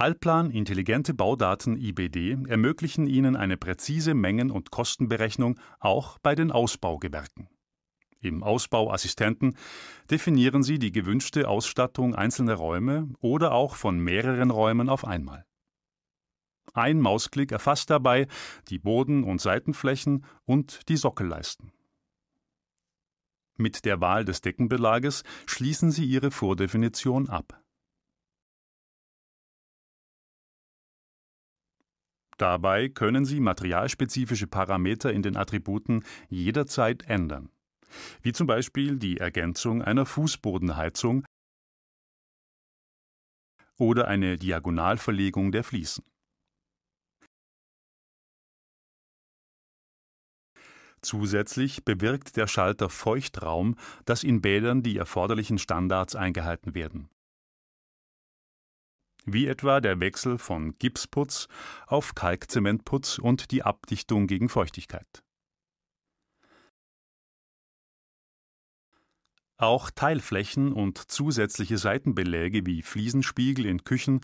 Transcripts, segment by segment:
Alplan Intelligente Baudaten IBD ermöglichen Ihnen eine präzise Mengen- und Kostenberechnung auch bei den Ausbaugewerken. Im Ausbauassistenten definieren Sie die gewünschte Ausstattung einzelner Räume oder auch von mehreren Räumen auf einmal. Ein Mausklick erfasst dabei die Boden- und Seitenflächen und die Sockelleisten. Mit der Wahl des Deckenbelages schließen Sie Ihre Vordefinition ab. Dabei können Sie materialspezifische Parameter in den Attributen jederzeit ändern, wie zum Beispiel die Ergänzung einer Fußbodenheizung oder eine Diagonalverlegung der Fliesen. Zusätzlich bewirkt der Schalter Feuchtraum, dass in Bädern die erforderlichen Standards eingehalten werden wie etwa der Wechsel von Gipsputz auf Kalkzementputz und die Abdichtung gegen Feuchtigkeit. Auch Teilflächen und zusätzliche Seitenbeläge wie Fliesenspiegel in Küchen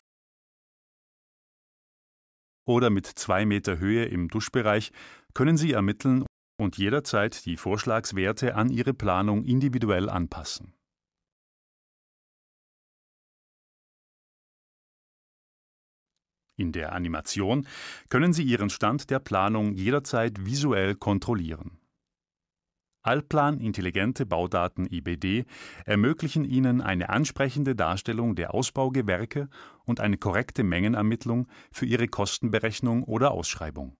oder mit zwei Meter Höhe im Duschbereich können Sie ermitteln und jederzeit die Vorschlagswerte an Ihre Planung individuell anpassen. In der Animation können Sie Ihren Stand der Planung jederzeit visuell kontrollieren. Allplan Intelligente Baudaten IBD ermöglichen Ihnen eine ansprechende Darstellung der Ausbaugewerke und eine korrekte Mengenermittlung für Ihre Kostenberechnung oder Ausschreibung